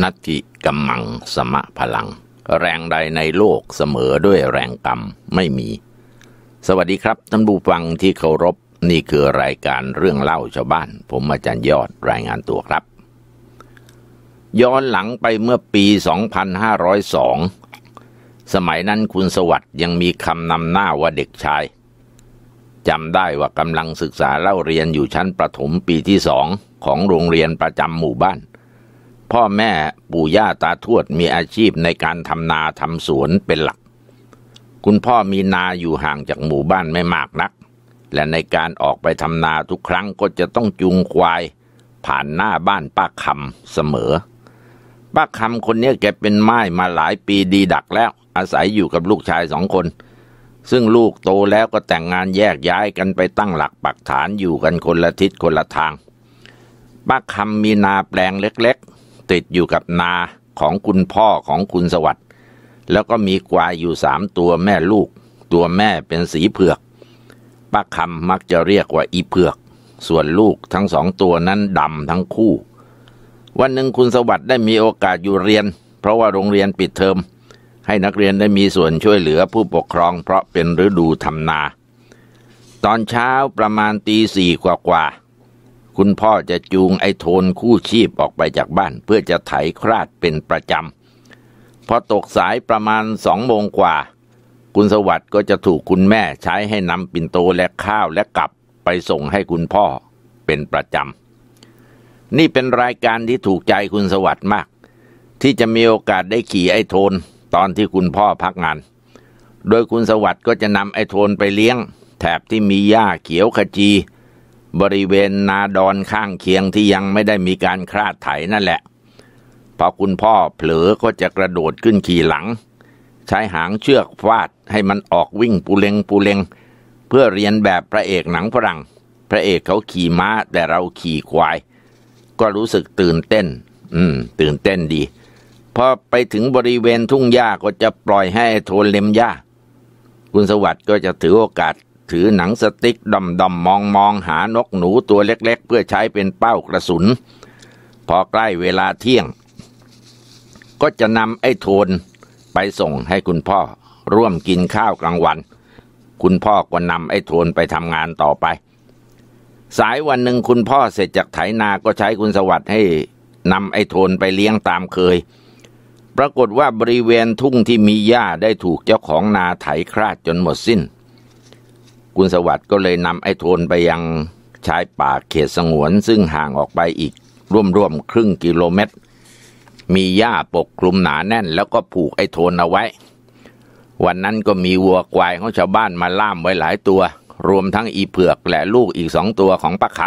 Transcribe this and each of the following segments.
นัตติกัมมังสมะพลัง แรงใดในโลกเสมอด้วยแรงกรรมไม่มี สวัสดีครับท่านผู้ฟังที่เคารพนี่คือรายการเรื่องเล่าชาวบ้าน ผมอาจารย์ยอดรายงานตัวครับ ย้อนหลังไปเมื่อปี 2502 สมัยนั้นคุณสวัสด์ยังมีคำนำหน้าว่าเด็กชายจำได้ว่ากำลังศึกษาเล่าเรียนอยู่ชั้นประถมปีที่สองของโรงเรียนประจำหมู่บ้านพ่อแม่ปู่ย่าตาทวดมีอาชีพในการทำนาทำสวนเป็นหลัก คุณพ่อมีนาอยู่ห่างจากหมู่บ้านไม่มากนัก และในการออกไปทำนาทุกครั้งก็จะต้องจูงควาย ผ่านหน้าบ้านป้าคำเสมอ ป้าคำคนนี้แกเป็นไม้มาหลายปีดีดักแล้ว อาศัยอยู่กับลูกชายสองคน ซึ่งลูกโตแล้วก็แต่งงานแยกย้ายกันไปตั้งหลักปักฐานอยู่กันคนละทิศคนละทาง ป้าคำมีนาแปลงเล็กติดอยู่กับนาของคุณพ่อของคุณสวัสด์แล้วก็มีควายอยู่สามตัวแม่ลูก ตัวแม่เป็นสีเผือกป้าคำมักจะเรียกว่าอีเผือก ส่วนลูกทั้งสองตัวนั้นดำทั้งคู่ วันหนึ่งคุณสวัสด์ได้มีโอกาสอยู่เรียน เพราะว่าโรงเรียนปิดเทอมให้นักเรียนได้มีส่วนช่วยเหลือผู้ปกครองเพราะเป็นฤดูทำนา ตอนเช้าประมาณตีสี่กว่าคุณพ่อจะจูงไอ้โทนคู่ชีพออกไปจากบ้านเพื่อจะไถคราดเป็นประจำพอตกสายประมาณสองโมงกว่า คุณสวัสด์ก็จะถูกคุณแม่ใช้ให้นำปิ่นโตและข้าวและกลับไปส่งให้คุณพ่อเป็นประจำ นี่เป็นรายการที่ถูกใจคุณสวัสด์มาก ที่จะมีโอกาสได้ขี่ไอ้โทน ตอนที่คุณพ่อพักงาน โดยคุณสวัสด์ก็จะนำไอ้โทนไปเลี้ยง แถบที่มีหญ้าเขียวขจีบริเวณนาดอนข้างเคียงที่ยังไม่ได้มีการคลาดไถนั่นแหละพอคุณพ่อเผลอก็จะกระโดดขึ้นขี่หลัง ใช้หางเชือกฟาดให้มันออกวิ่งปูเลงปูเลงเพื่อเรียนแบบพระเอกหนังฝรั่ง พระเอกเขาขี่ม้า แต่เราขี่ควาย ก็รู้สึกตื่นเต้น อืม ตื่นเต้นดี พอไปถึงบริเวณทุ่งหญ้าก็จะปล่อยให้โทนเล็มหญ้า คุณสวัสดิ์ก็จะถือโอกาสถือหนังสติ๊กดำดำมองมองหานกหนูตัวเล็กๆ เพื่อใช้เป็นเป้ากระสุน พอใกล้เวลาเที่ยง ก็จะนำไอ้โทนไปส่งให้คุณพ่อ ร่วมกินข้าวกลางวันคุณพ่อก็นำไอ้โทนไปทำงานต่อไป สายวันหนึ่งคุณพ่อเสร็จจากไถนาก็ใช้คุณสวัสดิ์ให้นำไอ้โทนไปเลี้ยงตามเคย ปรากฏว่าบริเวณทุ่งที่มีหญ้าได้ถูกเจ้าของนาไถคราดจนหมดสิน้นคุณสวัสด์ก็เลยนำไอ้โทนไปยังชายป่าเขตสงวนซึ่งห่างออกไปอีก ร่วมๆครึ่งกิโลเมตร มีหญ้าปกคลุมหนาแน่น แล้วก็ผูกไอ้โทนเอาไว้ วันนั้นก็มีวัวควายของชาวบ้านมาล่ามไว้หลายตัว รวมทั้งอีเผือกและลูกอีกสองตัวของปลาค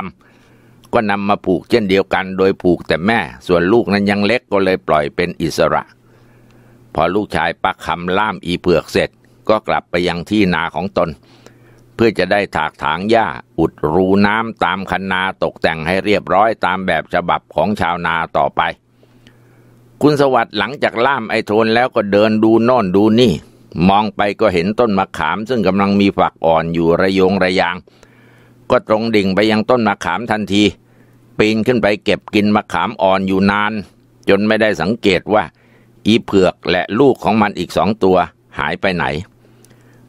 ำ ก็นำมาผูกเช่นเดียวกันโดยผูกแต่แม่ ส่วนลูกนั้นยังเล็กก็เลยปล่อยเป็นอิสระ พอลูกชายปลาคำล่ามอีเผือกเสร็จ ก็กลับไปยังที่นาของตนเพื่อจะได้ถากถางหญ้า อุดรูน้ำตามคันนาตกแต่งให้เรียบร้อยตามแบบฉบับของชาวนาต่อไป คุณสวัสด์หลังจากล่ามไอโทนแล้วก็เดินดูโน่นดูนี่ มองไปก็เห็นต้นมะขามซึ่งกำลังมีฝักอ่อนอยู่ระยงระยาง ก็ตรงดิ่งไปยังต้นมะขามทันที ปีนขึ้นไปเก็บกินมะขามอ่อนอยู่นาน จนไม่ได้สังเกตว่า อีเผือกและลูกของมันอีกสองตัว หายไปไหน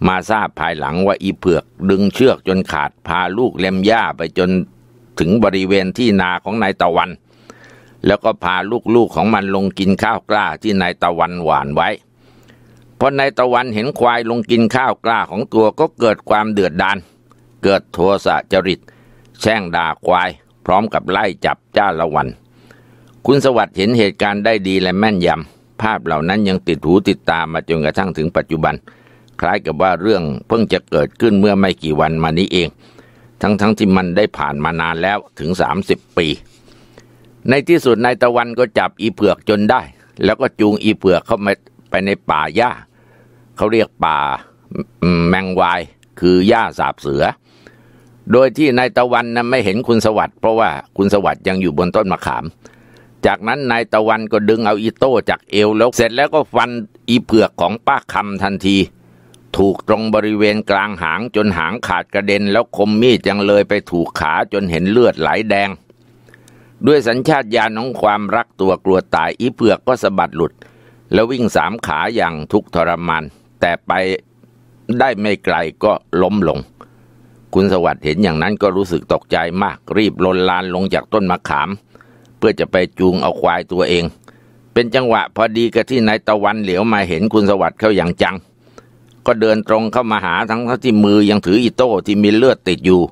มาทราบภายหลังว่าอีเผือกดึงเชือกจนขาดพาลูกเล็มหญ้าไปจนถึงบริเวณที่นาของนายตะวัน แล้วก็พาลูกๆของมันลงกินข้าวกล้าที่นายตะวันหวานไว้พอนายตะวันเห็นควายลงกินข้าวกล้าของตัวก็เกิดความเดือดดานเกิดโทสะจริต แช่งด่าควายพร้อมกับไล่จับจ้าละวัน คุณสวัสดิ์เห็นเหตุการณ์ได้ดีและแม่นยำภาพเหล่านั้นยังติดหูติดตามมาจนกระทั่งถึงปัจจุบันคล้ายกับว่าเรื่องเพิ่งจะเกิดขึ้นเมื่อไม่กี่วันมานี้เอง ทั้งๆทที่มันได้ผ่านมานานแล้วถึง 30 ปี ในที่สุดนายตะวันก็จับอีเผือกจนได้ แล้วก็จูงอีเผือกเข้ามาไปในป่าหญ้า เขาเรียกป่าแมงวาย คือหญ้าสาบเสือ โดยที่นายตะวันนะไม่เห็นคุณสวัสด์เพราะว่าคุณสวัสด์ยังอยู่บนต้นมะขาม จากนั้นนายตะวันก็ดึงเอาอีโต้จากเอวแล้วเสร็จ แล้วก็ฟันอีเผือกของป้าคำทันทีถูกตรงบริเวณกลางหางจนหางขาดกระเด็นแล้วคมมีดยังเลยไปถูกขาจนเห็นเลือดไหลแดง ด้วยสัญชาตญาณของความรักตัวกลัวตายอีเผือกก็สะบัดหลุด แล้ววิ่งสามขาอย่างทุกทรมานแต่ไปได้ไม่ไกลก็ล้มลง คุณสวัสดิ์เห็นอย่างนั้นก็รู้สึกตกใจมากรีบลนลานลงจากต้นมะขาม เพื่อจะไปจูงเอาควายตัวเอง เป็นจังหวะพอดีกับที่นายตะวันเหลียวมาเห็นคุณสวัสดิ์เข้าอย่างจังก็เดินตรงเข้ามาหาทั้งที่มือยังถืออิโต้ที่มีเลือดติดอยู่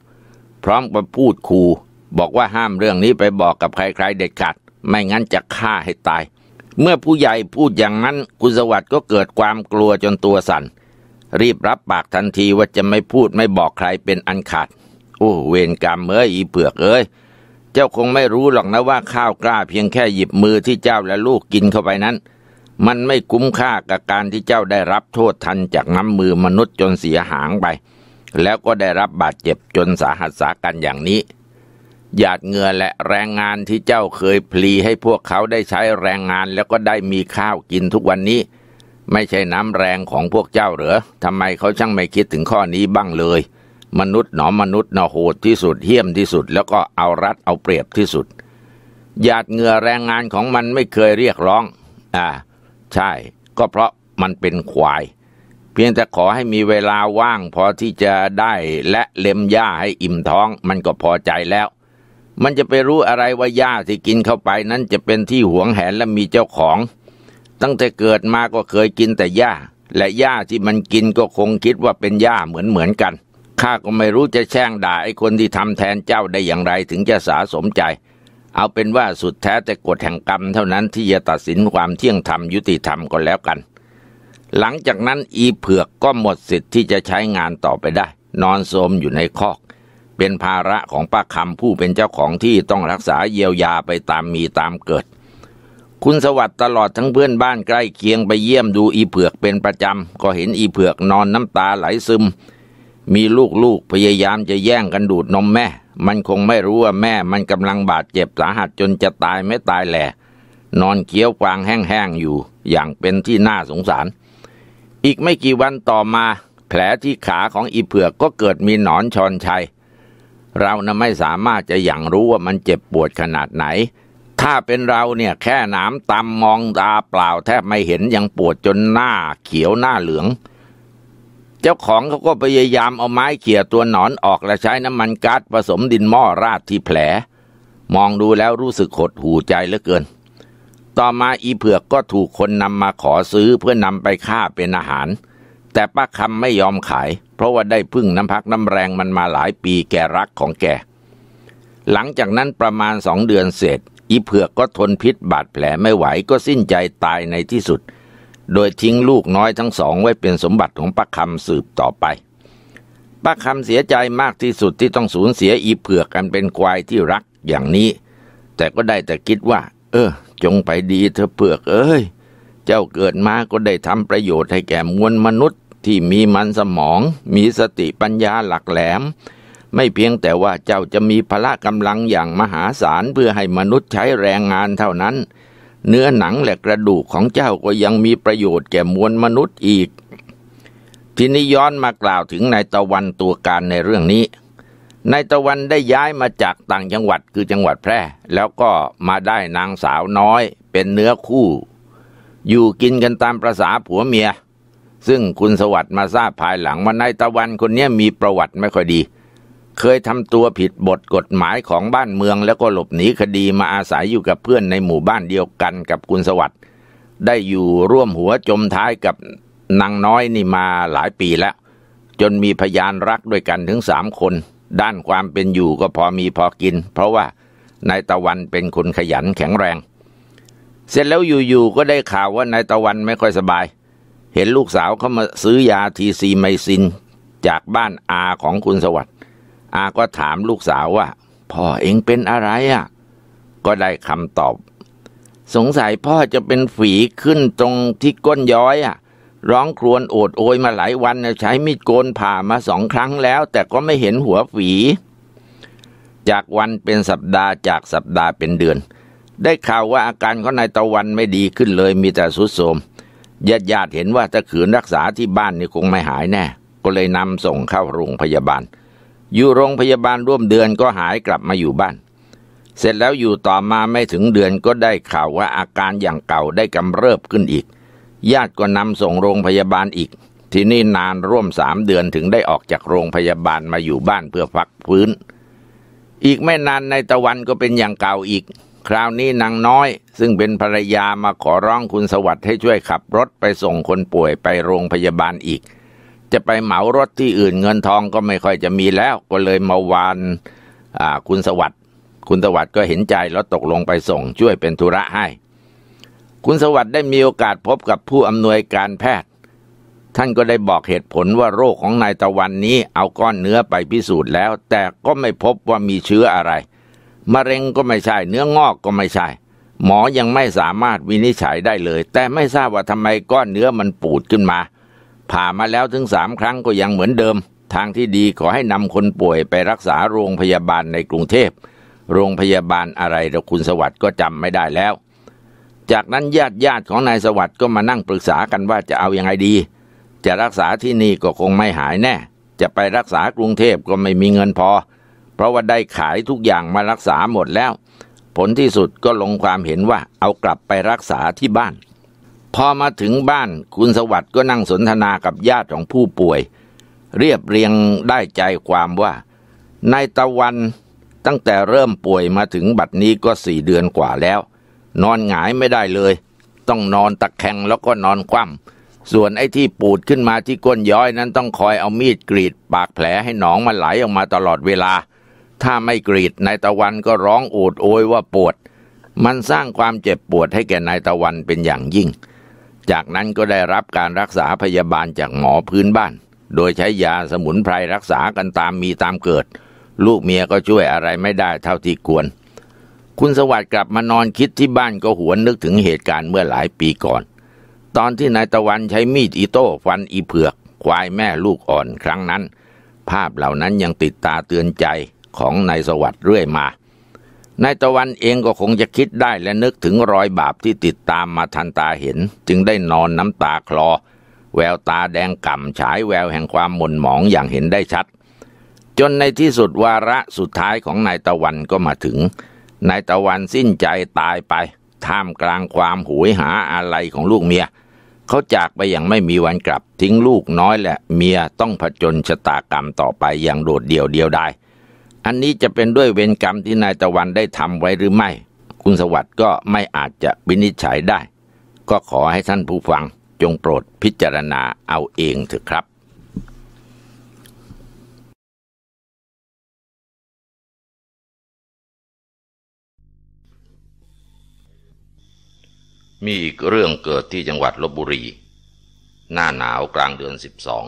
พร้อมกับพูดคู บอกว่าห้ามเรื่องนี้ไปบอกกับใครๆ เด็ดขาดไม่งั้นจะฆ่าให้ตาย เมื่อผู้ใหญ่พูดอย่างนั้น กุสวัสด์ก็เกิดความกลัวจนตัวสัน่นรีบรับปากทันทีว่าจะไม่พูดไม่บอกใครเป็นอันขาดโอ้ เวรกรรมเอ้ยอีเผือกเอ้ยเจ้าคงไม่รู้หรอกนะว่าข้าวกล้าเพียงแค่หยิบมือที่เจ้าและลูกกินเข้าไปนั้นมันไม่คุ้มค่ากับการที่เจ้าได้รับโทษทันจากน้ำมือมนุษย์จนเสียหางไป แล้วก็ได้รับบาดเจ็บจนสาหัสสากันอย่างนี้หยาดเหงื่อและแรงงานที่เจ้าเคยพลีให้พวกเขาได้ใช้แรงงานแล้วก็ได้มีข้าวกินทุกวันนี้ ไม่ใช่น้ำแรงของพวกเจ้าเหรอทำไมเขาช่างไม่คิดถึงข้อนี้บ้างเลย มนุษย์หนอมนุษย์หนอโหดที่สุดเหี้ยมที่สุด แล้วก็เอารัดเอาเปรียบที่สุดหยาดเหงื่อแรงงานของมันไม่เคยเรียกร้อง อ่าใช่ ก็เพราะมันเป็นควาย เพียงแต่ขอให้มีเวลาว่างพอที่จะได้และเล็มหญ้าให้อิ่มท้อง มันก็พอใจแล้ว มันจะไปรู้อะไรว่าหญ้าที่กินเข้าไปนั้นจะเป็นที่หวงแหนและมีเจ้าของ ตั้งแต่เกิดมาก็เคยกินแต่หญ้า และหญ้าที่มันกินก็คงคิดว่าเป็นหญ้าเหมือนเหมือนกัน ข้าก็ไม่รู้จะแช่งด่าไอ้คนที่ทำแทนเจ้าได้อย่างไรถึงจะสาสมใจเอาเป็นว่าสุดแท้แต่กฎแห่งกรรมเท่านั้นที่จะตัดสินความเที่ยงธรรมยุติธรรมก็แล้วกัน หลังจากนั้นอีเผือกก็หมดสิทธิ์ที่จะใช้งานต่อไปได้ นอนโสมอยู่ในคอก เป็นภาระของป้าคำผู้เป็นเจ้าของที่ต้องรักษาเยียวยาไปตามมีตามเกิด คุณสวัสด์ตลอดทั้งเพื่อนบ้านใกล้เคียงไปเยี่ยมดูอีเผือกเป็นประจำก็เห็นอีเผือกนอนน้ำตาไหลซึมมีลูกๆพยายามจะแย่ง กันดูดนมแม่ มันคงไม่รู้ว่าแม่มันกำลังบาดเจ็บสาหัสจนจะตายไม่ตายแหละนอนเคี้ยววางแห้งๆ อยู่อย่างเป็นที่น่าสงสาร อีกไม่กี่วันต่อมา แผลที่ขาของอีเผือกก็เกิดมีหนอนชอนชัย เรานะไม่สามารถจะอย่างรู้ว่ามันเจ็บปวดขนาดไหน ถ้าเป็นเราเนี่ยแค่หนามตำมองตาเปล่า แทบไม่เห็นยังปวดจนหน้าเขียวหน้าเหลืองเจ้าของเขาก็พยายามเอาไม้เขี่ยตัวหนอนออกและใช้น้ำมันก๊าซผสมดินหม้อราดที่แผล มองดูแล้วรู้สึกหดหูใจเหลือเกิน ต่อมาอีเผือกก็ถูกคนนำมาขอซื้อเพื่อนำไปฆ่าเป็นอาหาร แต่ป้าคำไม่ยอมขาย เพราะว่าได้พึ่งน้ำพักน้ำแรงมันมาหลายปีแกรักของแกหลังจากนั้นประมาณสองเดือนเสร็จอีเผือกก็ทนพิษบาดแผลไม่ไหวก็สิ้นใจตายในที่สุดโดยทิ้งลูกน้อยทั้งสองไว้เป็นสมบัติของป้าคำสืบต่อไปป้าคำเสียใจมากที่สุดที่ต้องสูญเสียอีเผือกกันเป็นควายที่รักอย่างนี้ แต่ก็ได้แต่คิดว่า เออ จงไปดีเธอเผือกเอ้ยเจ้าเกิดมาก็ได้ทำประโยชน์ให้แก่มวลมนุษย์ที่มีมันสมอง มีสติปัญญาหลักแหลม ไม่เพียงแต่ว่าเจ้าจะมีพละกำลังอย่างมหาศาลเพื่อให้มนุษย์ใช้แรงงานเท่านั้นเนื้อหนังและกระดูกของเจ้าก็ยังมีประโยชน์แก่มวลมนุษย์อีกทีนี้ย้อนมากล่าวถึงนายตะวันตัวการในเรื่องนี้นายตะวันได้ย้ายมาจากต่างจังหวัดคือจังหวัดแพร่ แล้วก็มาได้นางสาวน้อยเป็นเนื้อคู่อยู่กินกันตามประษาผัวเมีย ซึ่งคุณสวัสดิ์มาทราบภายหลังว่านายตะวันคนนี้มีประวัติไม่ค่อยดีเคยทำตัวผิดบทกฎหมายของบ้านเมืองแล้วก็หลบหนีคดีมาอาศัยอยู่กับเพื่อนในหมู่บ้านเดียวกันกับคุณสวัสด์ได้อยู่ร่วมหัวจมท้ายกับนางน้อยนี่มาหลายปีแล้ว จนมีพยานรักด้วยกันถึงสามคน ด้านความเป็นอยู่ก็พอมีพอกินเพราะว่านายตะวันเป็นคนขยันแข็งแรง เสร็จแล้วอยู่ๆ ก็ได้ข่าวว่านายตะวันไม่ค่อยสบายเห็นลูกสาวเขามาซื้อยาทีซีไมซินจากบ้านอาของคุณสวัสดอาก็ถามลูกสาวว่าพ่อเองเป็นอะไรอะ่ะก็ได้คำตอบ สงสัยพ่อจะเป็นฝีขึ้นตรงที่ก้นย้อยอะ่ะร้องครวญโอดโอยมาหลายวันใช้มีดโกนผ่ามาสองครั้งแล้ว แต่ก็ไม่เห็นหัวฝีจากวันเป็นสัปดาห์จากสัปดาห์เป็นเดือน ได้ข่าวว่าอาการของนายตะวันไม่ดีขึ้นเลยมีแต่สุดโทมญาติญาติเห็นว่าถ้าขืนรักษาที่บ้านนี่คงไม่หายแน่ก็เลยนำส่งเข้าโรงพยาบาลอยู่โรงพยาบาลร่วมเดือนก็หายกลับมาอยู่บ้าน เสร็จแล้วอยู่ต่อมาไม่ถึงเดือนก็ได้ข่าวว่าอาการอย่างเก่าได้กำเริบขึ้นอีก ญาติก็นำส่งโรงพยาบาลอีก ที่นี่นานร่วมสามเดือนถึงได้ออกจากโรงพยาบาลมาอยู่บ้านเพื่อพักฟื้น อีกไม่นานในตะวันก็เป็นอย่างเก่าอีก คราวนี้นางน้อยซึ่งเป็นภรรยามาขอร้องคุณสวัสดิ์ให้ช่วยขับรถไปส่งคนป่วยไปโรงพยาบาลอีกจะไปเหมารถที่อื่นเงินทองก็ไม่ค่อยจะมีแล้ว ก็เลยมาวานคุณสวัสด์คุณสวัสด์ก็เห็นใจแล้วตกลงไปส่งช่วยเป็นธุระให้ คุณสวัสด์ได้มีโอกาสพบกับผู้อำนวยการแพทย์ ท่านก็ได้บอกเหตุผลว่าโรคของนายตะวันนี้เอาก้อนเนื้อไปพิสูจน์แล้ว แต่ก็ไม่พบว่ามีเชื้ออะไร มะเร็งก็ไม่ใช่ เนื้องอกก็ไม่ใช่ หมอยังไม่สามารถวินิจฉัยได้เลย แต่ไม่ทราบว่าทำไมก้อนเนื้อมันปูดขึ้นมาผ่ามาแล้วถึงสามครั้งก็ยังเหมือนเดิม ทางที่ดีขอให้นำคนป่วยไปรักษาโรงพยาบาลในกรุงเทพโรงพยาบาลอะไรเราคุณสวัสด์ก็จำไม่ได้แล้ว จากนั้นญาติญาติของนายสวัสด์ก็มานั่งปรึกษากันว่าจะเอาอยัางไงดี จะรักษาที่นี่ก็คงไม่หายแน่จะไปรักษากรุงเทพก็ไม่มีเงินพอ เพราะว่าได้ขายทุกอย่างมารักษาหมดแล้ว ผลที่สุดก็ลงความเห็นว่าเอากลับไปรักษาที่บ้านพอมาถึงบ้านคุณสวัสดิ์ก็นั่งสนทนากับญาติของผู้ป่วยเรียบเรียงได้ใจความว่านายตะวันตั้งแต่เริ่มป่วยมาถึงบัดนี้ก็สี่เดือนกว่าแล้ว นอนหงายไม่ได้เลย ต้องนอนตะแคงแล้วก็นอนคว่ำส่วนไอ้ที่ปูดขึ้นมาที่ก้นย้อยนั้นต้องคอยเอามีดกรีดปากแผลให้หนองมันไหลออกมาตลอดเวลา ถ้าไม่กรีดนายตะวันก็ร้องโอดโอยว่าปวดมันสร้างความเจ็บปวดให้แก่นายตะวันเป็นอย่างยิ่งจากนั้นก็ได้รับการรักษาพยาบาลจากหมอพื้นบ้าน โดยใช้ยาสมุนไพรรักษากันตามมีตามเกิด ลูกเมียก็ช่วยอะไรไม่ได้เท่าที่ควร คุณสวัสดิ์กลับมานอนคิดที่บ้านก็หวนนึกถึงเหตุการณ์เมื่อหลายปีก่อน ตอนที่นายตะวันใช้มีดอีโต้ฟันอีเผือกควายแม่ลูกอ่อนครั้งนั้น ภาพเหล่านั้นยังติดตาเตือนใจของนายสวัสดิ์เรื่อยมานายตะวันเองก็คงจะคิดได้และนึกถึงรอยบาปที่ติดตามมาทันตาเห็น จึงได้นอนน้ำตาคลอ แววตาแดงก่ำฉายแววแห่งความหม่นหมองอย่างเห็นได้ชัด จนในที่สุดวาระสุดท้ายของนายตะวันก็มาถึงนายตะวันสิ้นใจตายไปท่ามกลางความหวยหาอะไรของลูกเมียเขาจากไปอย่างไม่มีวันกลับทิ้งลูกน้อยและเมียต้องผจญชะตากรรมต่อไปอย่างโดดเดี่ยวเดียวดายอันนี้จะเป็นด้วยเวรกรรมที่นายตะวันได้ทำไว้หรือไม่ คุณสวัสด์ก็ไม่อาจจะวินิจฉัยได้ ก็ขอให้ท่านผู้ฟังจงโปรดพิจารณาเอาเองเถอะครับ มีอีกเรื่องเกิดที่จังหวัดลบบุรี หน้าหนาวกลางเดือนสิบสอง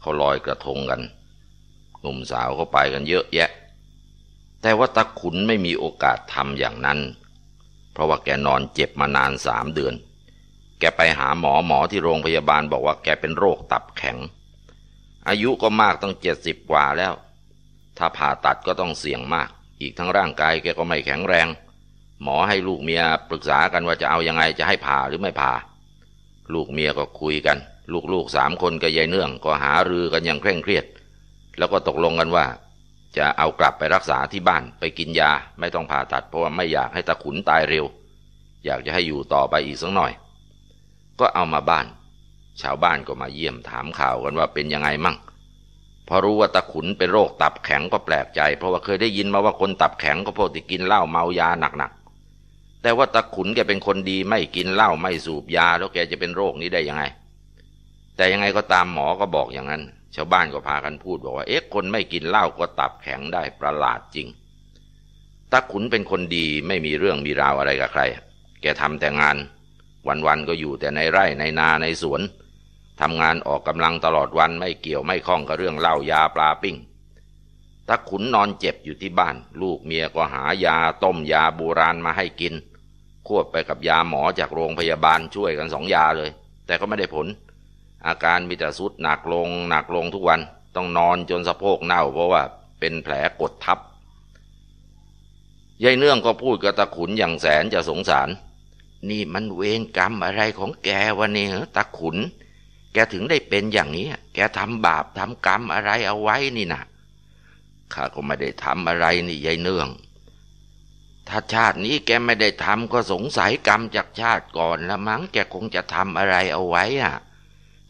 เขาลอยกระทงกันนุ่มสาวก็ไปกันเยอะแยะ แต่ว่าตะขุนไม่มีโอกาสทำอย่างนั้น เพราะว่าแกนอนเจ็บมานานสามเดือน แกไปหาหมอหมอที่โรงพยาบาลบอกว่าแกเป็นโรคตับแข็ง อายุก็มากตั้งเจ็ดสิบกว่าแล้ว ถ้าผ่าตัดก็ต้องเสี่ยงมาก อีกทั้งร่างกายแกก็ไม่แข็งแรง หมอให้ลูกเมียปรึกษากันว่าจะเอายังไงจะให้ผ่าหรือไม่ผ่า ลูกเมียก็คุยกัน ลูกๆสามคนกับยายเนื่อง ก็หารือกันอย่างเคร่งเครียดแล้วก็ตกลงกันว่าจะเอากลับไปรักษาที่บ้านไปกินยาไม่ต้องผ่าตัดเพราะว่าไม่อยากให้ตะขุนตายเร็ว อยากจะให้อยู่ต่อไปอีกสักหน่อย ก็เอามาบ้าน ชาวบ้านก็มาเยี่ยมถามข่าวกันว่าเป็นยังไงมั่งพอรู้ว่าตะขุนเป็นโรคตับแข็งก็แปลกใจ เพราะว่าเคยได้ยินมาว่าคนตับแข็งก็พวกติ่กินเหล้าเมายาหนักๆ แต่ว่าตะขุนแกเป็นคนดีไม่กินเหล้าไม่สูบยา แล้วแกจะเป็นโรคนี้ได้ยังไง แต่ยังไงก็ตามหมอก็บอกอย่างนั้นชาวบ้านก็พากันพูดบอกว่า เอ๊ะคนไม่กินเหล้าก็ตับแข็งได้ประหลาดจริงตาขุนเป็นคนดีไม่มีเรื่องมีราวอะไรกับใคร แกทำแต่งาน วันวันก็อยู่แต่ในไร่ในนาในสวนทำงานออกกำลังตลอดวันไม่เกี่ยวไม่ข้องกับเรื่องเหล้ายาปลาปิ้งตาขุนนอนเจ็บอยู่ที่บ้าน ลูกเมียก็หายาต้มยาโบราณมาให้กิน ควบไปกับยาหมอจากโรงพยาบาลช่วยกันสองยาเลย แต่ก็ไม่ได้ผลอาการมีแต่สุดหนักลง หนักลงทุกวัน ต้องนอนจนสะโพกเน่า เพราะว่าเป็นแผลกดทับยายเนื่องก็พูดกับตาขุนอย่างแสนจะสงสาร นี่มันเวรกรรมอะไรของแกวะเนี่ยตาขุน แกถึงได้เป็นอย่างนี้ แกทำบาปทำกรรมอะไรเอาไว้นี่นะข้าก็ไม่ได้ทำอะไรนี่ยายเนื่อง ถ้าชาตินี้แกไม่ได้ทำก็สงสัยกรรมจากชาติก่อนละมั้งแกคงจะทำอะไรเอาไว้อ่ะ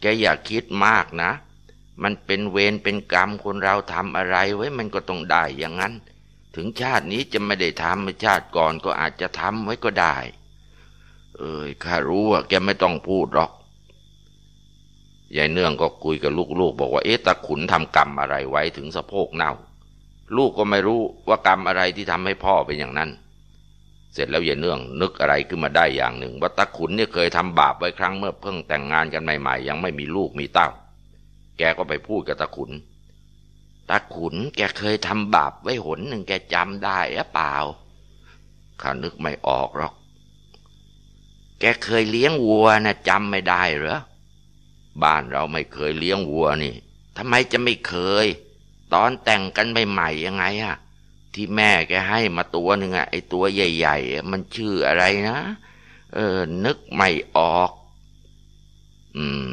แกอย่าคิดมากนะ มันเป็นเวรเป็นกรรมคนเราทำอะไรไว้มันก็ต้องได้อย่างนั้น ถึงชาตินี้จะไม่ได้ทำชาติก่อนก็อาจจะทำไว้ก็ได้ เอ้ยข้ารู้ว่าแกไม่ต้องพูดหรอก ยายเนื่องก็คุยกับลูกๆบอกว่าเอ๊ะตะขุนทำกรรมอะไรไว้ถึงสะโพกเน่า ลูกก็ไม่รู้ว่ากรรมอะไรที่ทำให้พ่อเป็นอย่างนั้นเสร็จแล้วเยเนื่อง นึกอะไรขึ้นมาได้อย่างหนึ่ง ว่าตะขุนเนี่ยเคยทำบาปไว้ครั้งเมื่อเพิ่งแต่งงานกันใหม่ๆ ยังไม่มีลูกมีเต้า แกก็ไปพูดกับตะขุนตะขุน แกเคยทำบาปไว้หนหนึ่งแกจำได้หรือเปล่าข้านึกไม่ออกหรอกแกเคยเลี้ยงวัวนะจำไม่ได้เหรอบ้านเราไม่เคยเลี้ยงวัวนี่ ทำไมจะไม่เคย ตอนแต่งกันใหม่ๆยังไงอะ่ะที่แม่แกให้มาตัวหนึ่งอะไอตัวใหญ่ๆมันชื่ออะไรนะ เออ นึกไม่ออก อืม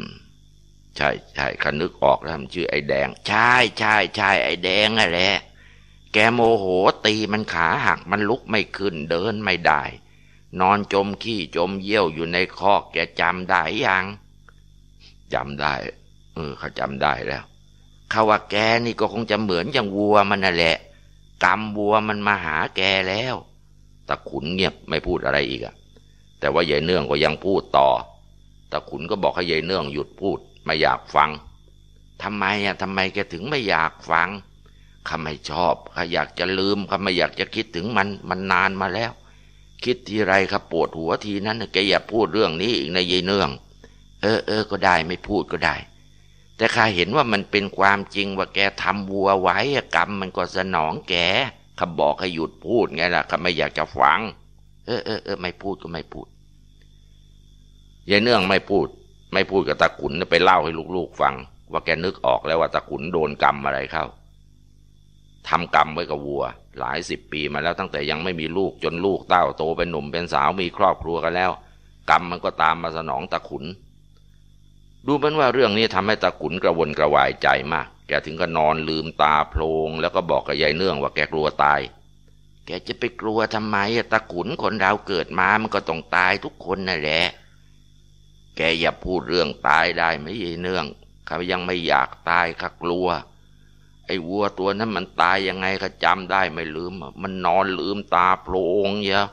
ใช่ใช่คันนึกออกแล้วมันชื่อไอแดง ใช่ใช่ใช่ไอแดงอะไรแกโมโหตีมันขาหักมันลุกไม่ขึ้นเดินไม่ได้ นอนจมขี้จมเยี่ยวอยู่ในคอกแกจำได้ยังจำได้ เออเขาจำได้แล้วเขาว่าแกนี่ก็คงจะเหมือนอย่างวัวมันน่ะแหละกรรมบัวมันมาหาแกแล้วตะขุนเงียบไม่พูดอะไรอีกอะแต่ว่ายายเนื่องก็ยังพูดต่อตะขุนก็บอกให้ยายเนื่อง หยุดพูดไม่อยากฟัง ทำไมอะทำไมแกถึงไม่อยากฟังข้าไม่ชอบข้าอยากจะลืมข้าไม่อยากจะคิดถึงมัน มันนานมาแล้ว คิดทีไรข้าปวดหัวทีนั้นแกอย่าพูดเรื่องนี้อีกนะยายเนื่อง เออเออก็ได้ไม่พูดก็ได้แต่ข้าเห็นว่ามันเป็นความจริง ว่าแกทำวัว ไว้กรรมมันก็สนองแกข้าบอกให้หยุดพูด ไงล่ะข้าไม่อยากจะฟัง เออเออเออ ไม่พูดก็ไม่พูดยายเนื่องไม่พูด ไม่พูดกับตาขุนไปเล่าให้ลูกๆฟัง ว่าแกนึกออกแล้วว่าตาขุนโดนกรรมอะไรเข้าทำกรรมไว้กับวัว หลายสิบปีมาแล้วตั้งแต่ยังไม่มีลูกจนลูกเต้าโตเป็นหนุ่มเป็นสาวมีครอบครัวกันแล้ว กรรมมันก็ตามมาสนองตาขุนดูเหมือนว่าเรื่องนี้ทำให้ตาขุนกระวนกระวายใจมาก แกถึงก็นอนลืมตาโพลงแล้วก็บอกกับยายเนื่องว่าแกกลัวตาย แกจะไปกลัวทำไมตาขุนคนเราเกิดมา มันก็ต้องตายทุกคนนั่นแหละ แกอย่าพูดเรื่องตายได้ไหมยายเนื่อง ข้ายังไม่อยากตายข้ากลัว ไอ้วัวตัวนั้นมันตายยังไงข้าจำได้ไม่ลืม มันนอนลืมตาโพลงเยอะ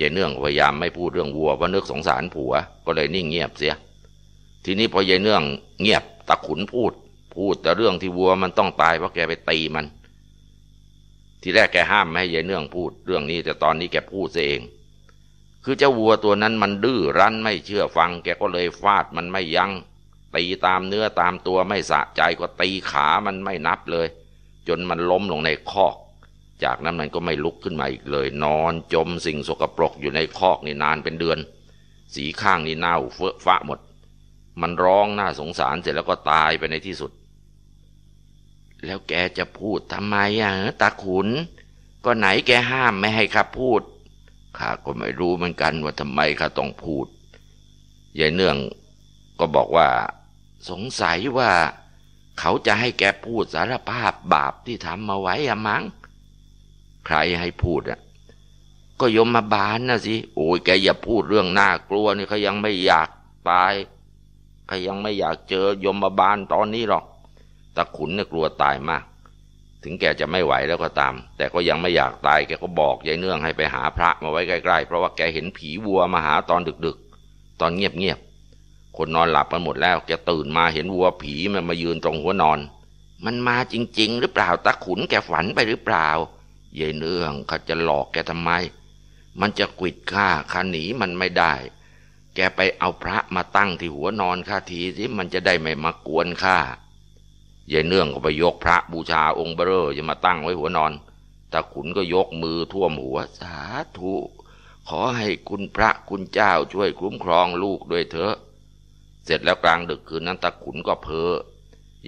ยายเนื่องพยายามไม่พูดเรื่องวัวเพราะนึกสงสารผัว ก็เลยนิ่งเงียบเสียทีนี้พอยายเนื่องเงียบตะขุนพูด พูดแต่เรื่องที่วัวมันต้องตายเพราะแกไปตีมัน ทีแรกแกห้ามไม่ให้ยายเนื่องพูดเรื่องนี้แต่ตอนนี้แกพูดเอง คือเจ้าวัวตัวนั้นมันดื้อรั้นไม่เชื่อฟังแกก็เลยฟาดมันไม่ยัง้งตีตามเนื้อตามตัวไม่สะใจก็ตีขามันไม่นับเลย จนมันล้มลงในคอก จากนั้นมันก็ไม่ลุกขึ้นมาอีกเลย นอนจมสิ่งสกปรกอยู่ในคอกนี่นานเป็นเดือน สีข้างนี่เน่าเฟอะฟะหมดมันร้องน่าสงสารเสร็จแล้วก็ตายไปในที่สุด แล้วแกจะพูดทำไม อ่ะตาขุน ก็ไหนแกห้ามไม่ให้ข้าพูด ข้าก็ไม่รู้เหมือนกันว่าทำไมข้าต้องพูดยายเนื่องก็บอกว่า สงสัยว่า เขาจะให้แก พูดสารภาพบาปที่ทำมาไว้อะมัง้ง ใครให้พูดอ่ะ ก็ยมมาบานนะสิ โอ้ยแกอย่าพูดเรื่องน่ากลัวนี่เขายังไม่อยากตายข้ายังไม่อยากเจอยมบาลตอนนี้หรอก ตะขุนเนี่ยกลัวตายมาก ถึงแกจะไม่ไหวแล้วก็ตาม แต่ก็ยังไม่อยากตายแกก็บอกยายเนื่องให้ไปหาพระมาไว้ใกล้ ๆ เพราะว่าแกเห็นผีวัวมาหาตอนดึกๆ ตอนเงียบๆ คนนอนหลับกันหมดแล้ว แกตื่นมาเห็นวัวผีมันมายืนตรงหัวนอน มันมาจริงๆ หรือเปล่าตะขุนแกฝันไปหรือเปล่ายายเนื่องเขาจะหลอกแกทำไม มันจะกิดข้าข้าหนีมันไม่ได้แกไปเอาพระมาตั้งที่หัวนอนข้าทีสิมันจะได้ไม่มากวนข้ายายเนื่องก็ไปยกพระบูชาองค์เบรอจะมาตั้งไว้หัวนอนตาขุนก็ยกมือท่วมหัว สาธุ ขอให้คุณพระคุณเจ้าช่วยคุ้มครองลูกด้วยเถอะ เสร็จแล้วกลางดึกคืนนั้นตาขุนก็เพ้อ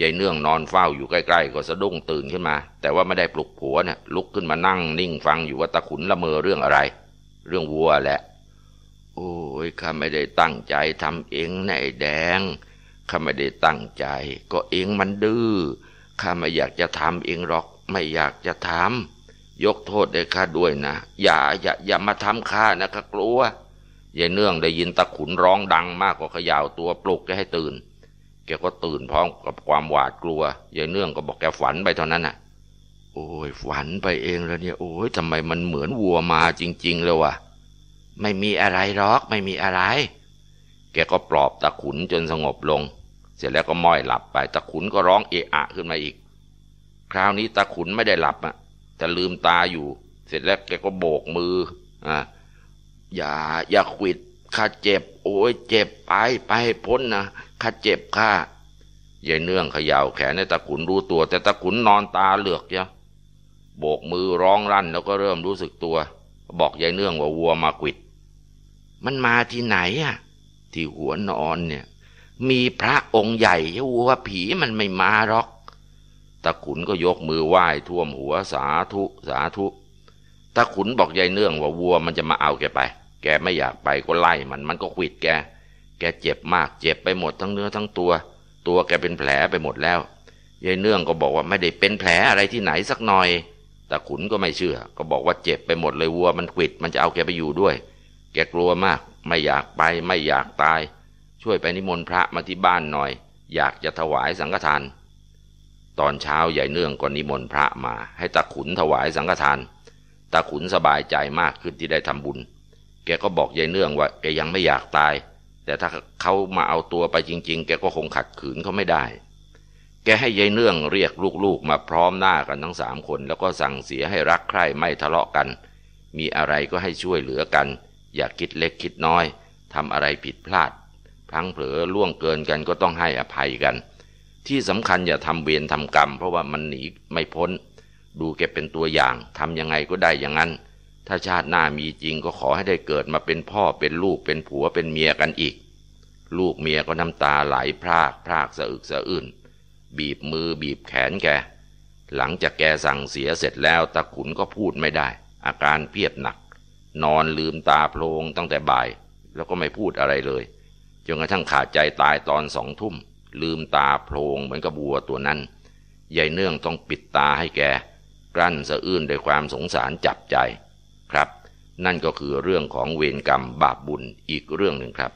ยายเนื่องนอนเฝ้าอยู่ใกล้ ๆ ก็สะดุ้งตื่นขึ้นมา แต่ว่าไม่ได้ปลุกผัวเนี่ย ลุกขึ้นมานั่ง นิ่งฟังอยู่ว่าตาขุนละเมอเรื่องอะไร เรื่องวัวแหละโอ้ย ข้าไม่ได้ตั้งใจทำเองไหนแดง ข้าไม่ได้ตั้งใจ ก็เองมันดื้อ ข้าไม่อยากจะทำเองหรอก ไม่อยากจะทำยกโทษให้ข้าด้วยนะ อย่า อย่า อย่ามาทำข้านะข้ากลัวยายเนื่องได้ยินตะขุนร้องดังมากกว่าขย่าวตัวปลุกแกให้ตื่น แกก็ตื่นพร้อมกับความหวาดกลัวยายเนื่องก็บอกแกฝันไปเท่านั้นน่ะ โอ้ย ฝันไปเองแล้วเนี่ย โอ้ยทำไมมันเหมือนวัวมาจริงๆเลยวะ่ะไม่มีอะไรหรอกไม่มีอะไร แกก็ปลอบตะขุนจนสงบลง เสร็จแล้วก็ม้อยหลับไปตะขุนก็ร้องเอะอะขึ้นมาอีก คราวนี้ตะขุนไม่ได้หลับอะแต่ลืมตาอยู่ เสร็จแล้วแกก็โบกมืออ่าอย่าอย่าขวิดข้าเจ็บโอ้ยเจ็บไปไปพ้นนะข้าเจ็บข้ายายเนื่องเขย่าแขนในตะขุนรู้ตัว แต่ตะขุนนอนตาเหลือกเยอะโบกมือร้องรั่นแล้วก็เริ่มรู้สึกตัว บอกยายเนื่องว่าวัวมาวิดมันมาที่ไหนอะที่หัวนอนเนี่ย มีพระองค์ใหญ่ยัวผีมันไม่มาหรอกตะขุนก็ยกมือไหว้ ท่วมหัว สาธุสาธุตะขุนบอกยายเนื่องว่าวัวมันจะมาเอาแกไป แกไม่อยากไปก็ไล่มันมันก็ขวิดแกแกเจ็บมากเจ็บไปหมดทั้งเนื้อทั้งตัว ตัวแกเป็นแผลไปหมดแล้วยายเนื่องก็บอกว่าไม่ได้เป็นแผลอะไรที่ไหนสักหน่อยตะขุนก็ไม่เชื่อ ก็บอกว่าเจ็บไปหมดเลยวัวมันขวิดมันจะเอาแกไปอยู่ด้วยแกกลัวมาก ไม่อยากไป ไม่อยากตาย ช่วยไปนิมนต์พระมาที่บ้านหน่อย อยากจะถวายสังฆทาน ตอนเช้าใหญ่เนื่องก็นิมนต์พระมา ให้ตาขุนถวายสังฆทานตาขุนสบายใจมากขึ้นที่ได้ทำบุญ แกก็บอกยายเนื่องว่า แกยังไม่อยากตาย แต่ถ้าเขามาเอาตัวไปจริง ๆ แกก็คงขัดขืนเขาไม่ได้ แกให้ยายเนื่องเรียกลูกๆ มาพร้อมหน้ากันทั้งสามคน แล้วก็สั่งเสียให้รักใคร่ไม่ทะเลาะกัน มีอะไรก็ให้ช่วยเหลือกันอย่าคิดเล็กคิดน้อยทำอะไรผิดพลาดพลังเผลอล่วงเกินกันก็ต้องให้อภัยกัน ที่สำคัญอย่าทำเวรทำกรรม เพราะว่ามันหนีไม่พ้น ดูแกเป็นตัวอย่างทำยังไงก็ได้อย่างนั้น ถ้าชาติหน้ามีจริงก็ขอให้ได้เกิดมาเป็นพ่อเป็นลูกเป็นผัวเป็นเมียกันอีก ลูกเมียก็น้ำตาไหลพรากพรากสะอึกสะอื้นบีบมือบีบแขนแก หลังจากแกสั่งเสียเสร็จแล้วตะขุนก็พูดไม่ได้ อาการเพียบหนักนอนลืมตาโพลงตั้งแต่บ่ายแล้วก็ไม่พูดอะไรเลยจนกระทั่งขาดใจตายตอนสองทุ่มลืมตาโพลงเหมือนกับบัวตัวนั้นยายเนื่องต้องปิดตาให้แกกลั้นสะอื้นด้วยความสงสารจับใจครับ นั่นก็คือเรื่องของเวรกรรมบาปบุญอีกเรื่องหนึ่งครับ